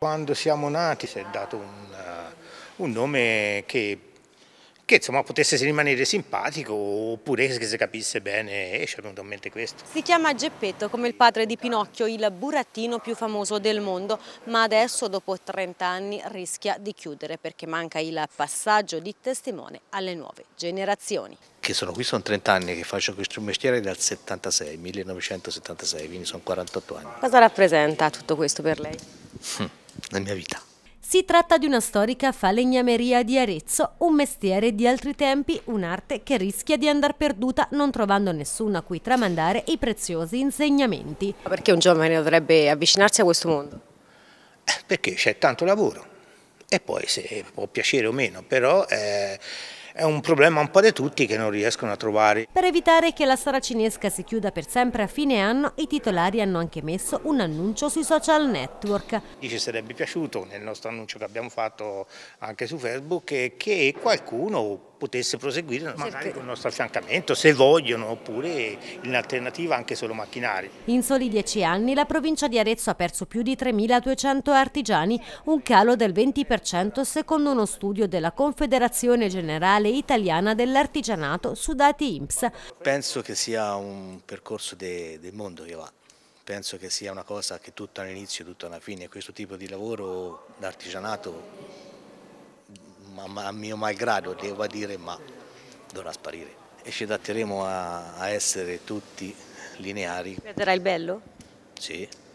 Quando siamo nati si è dato un, eh, un nome che, che insomma, potesse rimanere simpatico oppure che si capisse bene e ci è venuto in mente questo. Si chiama Geppetto come il padre di Pinocchio, il burattino più famoso del mondo, ma adesso dopo 30 anni rischia di chiudere perché manca il passaggio di testimone alle nuove generazioni sono qui, sono 30 anni che faccio questo mestiere dal 76, 1976, quindi sono 48 anni. Cosa rappresenta tutto questo per lei? Hm nella mia vita. Si tratta di una storica falegnameria di Arezzo, un mestiere di altri tempi, un'arte che rischia di andar perduta non trovando nessuno a cui tramandare i preziosi insegnamenti. Perché un giovane dovrebbe avvicinarsi a questo mondo? Eh, perché c'è tanto lavoro e poi se può piacere o meno, però eh, è un problema un po' di tutti che non riescono a trovare. Per evitare che la storia cinesca si chiuda per sempre a fine anno, i titolari hanno anche messo un annuncio sui social network. Ci sarebbe piaciuto nel nostro annuncio che abbiamo fatto anche su Facebook che qualcuno potesse proseguire magari certo. con il nostro affiancamento se vogliono oppure in alternativa anche solo macchinari. In soli dieci anni la provincia di Arezzo ha perso più di 3.200 artigiani, un calo del 20% secondo uno studio della Confederazione Generale Italiana dell'Artigianato su dati IMSS. Penso che sia un percorso de, del mondo che va. Penso che sia una cosa che tutto all'inizio e tutto alla fine. Questo tipo di lavoro d'artigianato ma, ma a mio malgrado devo dire ma dovrà sparire e ci adatteremo a, a essere tutti lineari. Perderà il bello? Sì.